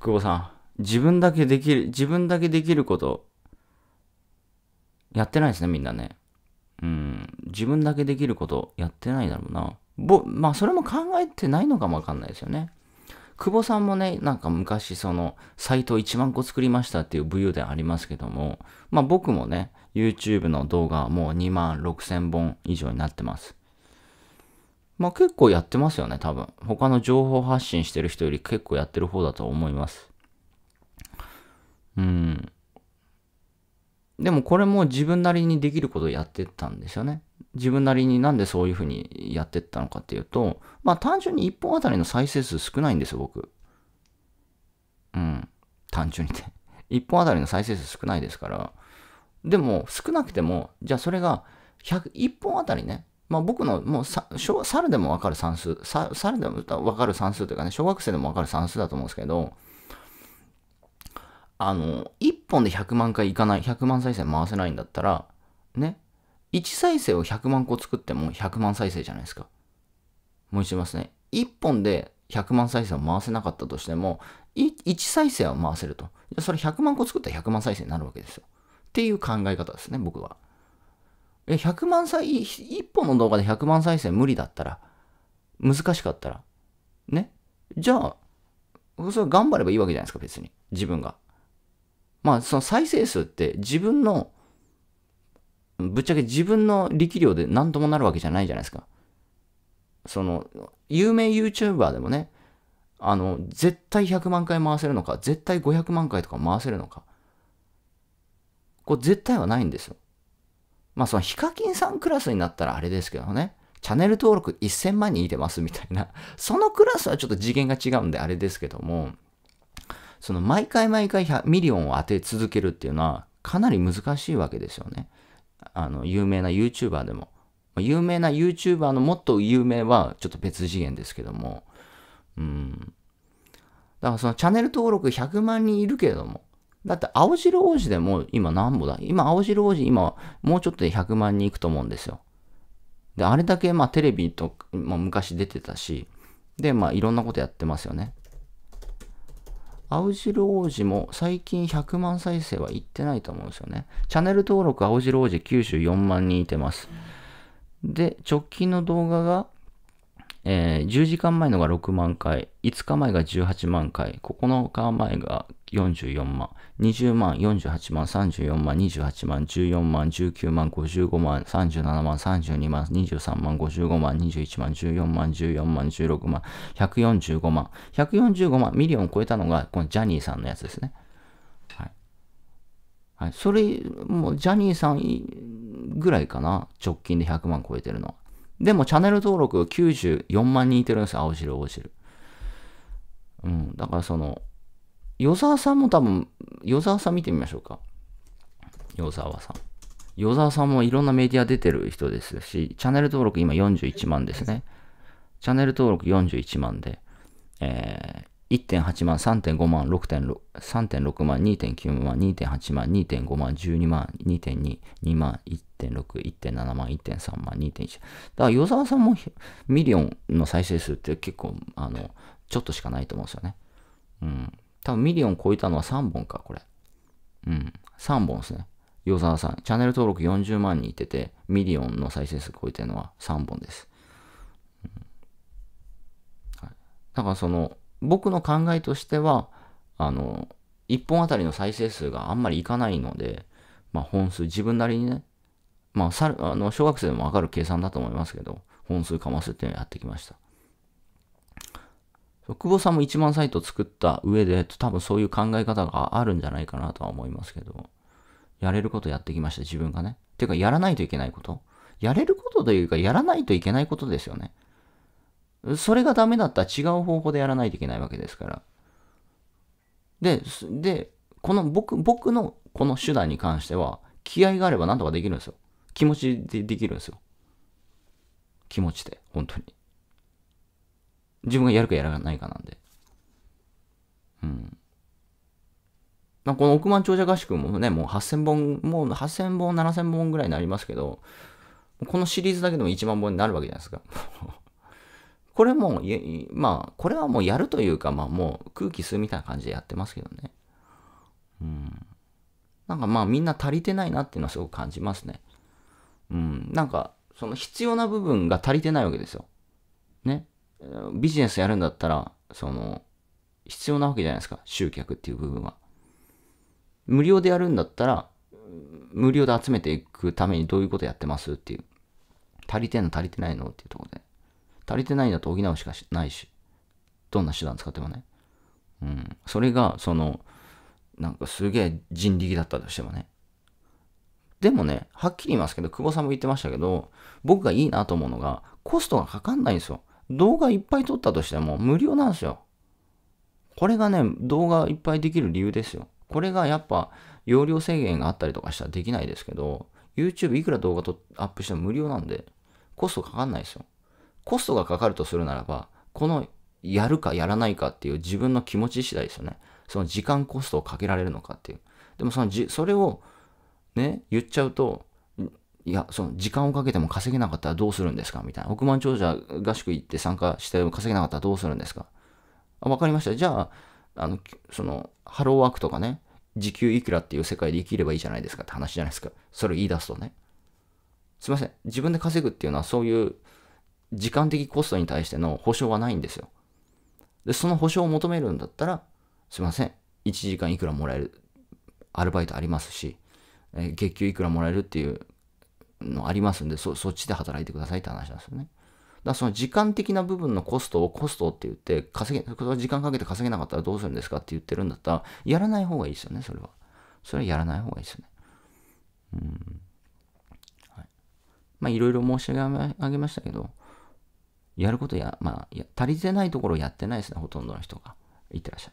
久保さん、自分だけできる、自分だけできること、やってないですね、みんなね。うん、自分だけできることやってないだろうな。ぼ、まあ、それも考えてないのかもわかんないですよね。久保さんもね、なんか昔その、サイト1万個作りましたっていう武勇伝ありますけども、まあ僕もね、YouTube の動画はもう2万6千本以上になってます。まあ結構やってますよね、多分。他の情報発信してる人より結構やってる方だと思います。うん。でもこれも自分なりにできることをやってったんですよね。自分なりになんでそういうふうにやってったのかっていうと、まあ単純に1本あたりの再生数少ないんですよ、僕。うん。単純にね。1 本あたりの再生数少ないですから。でも少なくても、じゃあそれが100、1本あたりね、まあ、僕のもうさ猿でも分かる算数猿でも分かる算数というかね小学生でも分かる算数だと思うんですけどあの1本で100万回いかない100万再生回せないんだったらね1再生を100万個作っても100万再生じゃないですかもう一度言いますね1本で100万再生を回せなかったとしても 1, 1再生は回せるとそれ100万個作ったら100万再生になるわけですよっていう考え方ですね僕は。え、100万再、1本の動画で100万再生無理だったら、難しかったら、ね。じゃあ、それ頑張ればいいわけじゃないですか、別に。自分が。まあ、その再生数って自分の、ぶっちゃけ自分の力量で何ともなるわけじゃないじゃないですか。その、有名 YouTuber でもね、あの、絶対100万回回せるのか、絶対500万回とか回せるのか。これ絶対はないんですよ。まあそのヒカキンさんクラスになったらあれですけどね、チャンネル登録1000万人いてますみたいな、そのクラスはちょっと次元が違うんであれですけども、その毎回毎回ミリオンを当て続けるっていうのはかなり難しいわけですよね。あの、有名な YouTuber でも。有名な YouTuber のもっと有名はちょっと別次元ですけども。うん。だからそのチャンネル登録100万人いるけれども、だって青汁王子でも今何歩だ今青汁王子今もうちょっとで100万人いくと思うんですよ。で、あれだけまあテレビと、ま昔出てたし、で、まあいろんなことやってますよね。青汁王子も最近100万再生はいってないと思うんですよね。チャンネル登録青汁王子94万人いてます。で、直近の動画がえー、10時間前のが6万回、5日前が18万回、9日前が44万、20万、48万、34万、28万、14万、19万、55万、37万、32万、23万、55万、21万、14万、14万、16万、145万、145万、ミリオン超えたのが、このジャニーさんのやつですね。はい。はい、それ、もうジャニーさんぐらいかな、直近で100万超えてるのは。でもチャンネル登録94万人いてるんですよ。青汁、青汁。うん。だからその、与沢さんも多分、与沢さん見てみましょうか。与沢さん。与沢さんもいろんなメディア出てる人ですし、チャンネル登録今41万ですね。チャンネル登録41万で、えー、1.8万、3.5万、3.6万、2.9万、2.8万、2.5万、12万、2.2、2万、1.6、1.7万、1.3万、2.1。だから、与沢さんもミリオンの再生数って結構、あの、ちょっとしかないと思うんですよね。うん。多分ミリオン超えたのは3本か、これ。うん。3本ですね。与沢さん。チャンネル登録40万人いてて、ミリオンの再生数超えてるのは3本です。うん、はい、だからその、僕の考えとしては、あの、1本あたりの再生数があんまりいかないので、まあ本数、自分なりにね、まあ、さあの小学生でもわかる計算だと思いますけど、本数かますっていうのをやってきました。久保さんも1万サイト作った上で、多分そういう考え方があるんじゃないかなとは思いますけど、やれることやってきました、自分がね。てか、やらないといけないこと。やれることというか、やらないといけないことですよね。それがダメだったら違う方法でやらないといけないわけですから。で、で、この僕、僕のこの手段に関しては、気合があれば何とかできるんですよ。気持ちでできるんですよ。気持ちで、本当に。自分がやるかやらないかなんで。うん。まあ、この億万長者合宿もね、もう8000本、もう8000本、7000本ぐらいになりますけど、このシリーズだけでも1万本になるわけじゃないですか。これもまあ、これはもうやるというか、まあもう空気吸うみたいな感じでやってますけどね。うん。なんかまあみんな足りてないなっていうのはすごく感じますね。うん。なんか、その必要な部分が足りてないわけですよ。ね。ビジネスやるんだったら、その、必要なわけじゃないですか。集客っていう部分は。無料でやるんだったら、無料で集めていくためにどういうことやってますっていう。足りてんの足りてないのっていうところで。足りてないんだと補うしかないし、どんな手段使ってもね。うん。それが、その、なんかすげえ人力だったとしてもね。でもね、はっきり言いますけど、久保さんも言ってましたけど、僕がいいなと思うのが、コストがかかんないんですよ。動画いっぱい撮ったとしても無料なんですよ。これがね、動画いっぱいできる理由ですよ。これがやっぱ、容量制限があったりとかしたらできないですけど、YouTube いくら動画とアップしても無料なんで、コストかかんないですよ。コストがかかるとするならば、このやるかやらないかっていう自分の気持ち次第ですよね。その時間コストをかけられるのかっていう。でもそのじ、それをね、言っちゃうと、いや、その時間をかけても稼げなかったらどうするんですかみたいな。億万長者合宿行って参加しても稼げなかったらどうするんですかわかりました。じゃあ、あの、その、ハローワークとかね、時給いくらっていう世界で生きればいいじゃないですかって話じゃないですか。それを言い出すとね。すいません。自分で稼ぐっていうのはそういう時間的コストに対しての保証はないんですよ。で、その保証を求めるんだったら、すいません、1時間いくらもらえるアルバイトありますし、えー、月給いくらもらえるっていうのありますんで、そ、そっちで働いてくださいって話なんですよね。だからその時間的な部分のコストをコストって言って稼げ、時間かけて稼げなかったらどうするんですかって言ってるんだったら、やらない方がいいですよね、それは。それはやらない方がいいですよね。うん。はい。まあ、いろいろ申し上げましたけど、やることや、まあ、足りてないところをやってないですね、ほとんどの人が。いってらっしゃい。